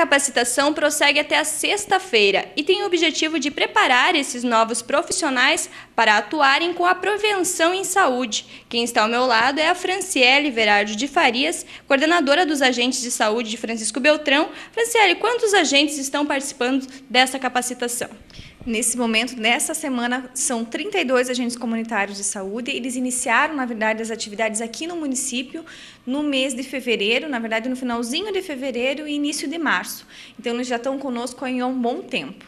capacitação prossegue até a sexta-feira e tem o objetivo de preparar esses novos profissionais para atuarem com a prevenção em saúde. Quem está ao meu lado é a Franciele Verardo de Farias, coordenadora dos agentes de saúde de Francisco Beltrão. Franciele, quantos agentes estão participando dessa capacitação? Nesse momento, nessa semana, são 32 agentes comunitários de saúde. Eles iniciaram, na verdade, as atividades aqui no município no mês de fevereiro, na verdade, no finalzinho de fevereiro e início de março. Então, eles já estão conosco há um bom tempo.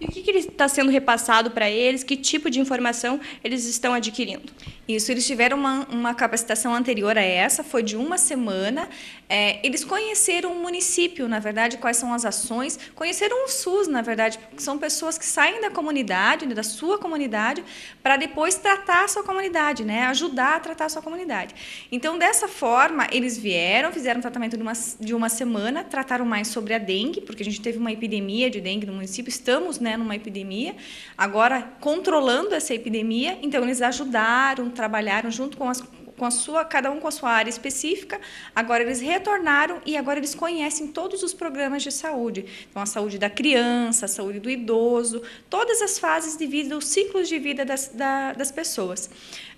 E o que, está sendo repassado para eles? Que tipo de informação eles estão adquirindo? Isso, eles tiveram uma, uma capacitação anterior a essa, foi de uma semana. É, eles conheceram o município, na verdade, quais são as ações, conheceram o SUS, na verdade, porque são pessoas que saem da comunidade, né, da sua comunidade, para depois tratar a sua comunidade, né? ajudar a tratar a sua comunidade. Então, dessa forma, eles vieram, fizeram um tratamento de uma, de uma semana, trataram mais sobre a dengue, porque a gente teve uma epidemia de dengue no município, estamos né, numa epidemia, agora controlando essa epidemia, então eles ajudaram, trabalharam junto com as com a sua, cada um com a sua área específica. Agora eles retornaram e agora eles conhecem todos os programas de saúde. Então a saúde da criança, a saúde do idoso, todas as fases de vida, os ciclos de vida das, da, das pessoas.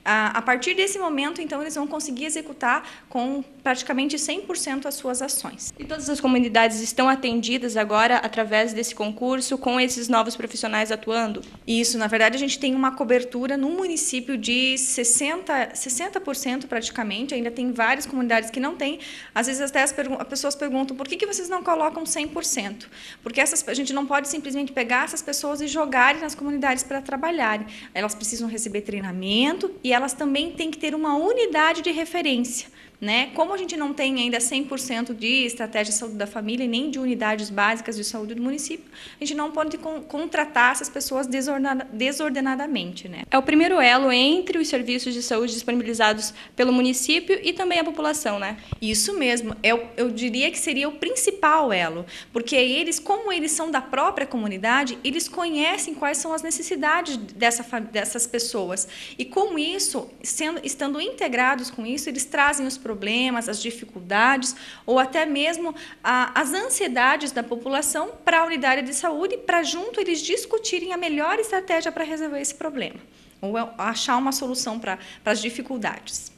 A partir desse momento, então, eles vão conseguir executar com praticamente 100% as suas ações. E todas as comunidades estão atendidas agora através desse concurso, com esses novos profissionais atuando? Isso, na verdade, a gente tem uma cobertura no município de 60%, 60% praticamente, ainda tem várias comunidades que não têm. Às vezes até as, pessoas perguntam, por que, que vocês não colocam 100%? Porque essas, a gente não pode simplesmente pegar essas pessoas e jogarem nas comunidades para trabalharem. Elas precisam receber treinamento e elas também têm que ter uma unidade de referência. Né? Como a gente não tem ainda 100% de estratégia de saúde da família, nem de unidades básicas de saúde do município, a gente não pode con contratar essas pessoas desordenadamente. Né? É o primeiro elo entre os serviços de saúde disponibilizados pelo município e também a população. Né? Isso mesmo, eu, é eu diria que seria o principal elo, porque eles, como eles são da própria comunidade, eles conhecem quais são as necessidades dessa, dessas pessoas. E com isso, sendo, estando integrados com isso, eles trazem os problemas, as dificuldades ou até mesmo a, as ansiedades da população para a unidade de saúde, para junto eles discutirem a melhor estratégia para resolver esse problema ou é, achar uma solução para, para as dificuldades.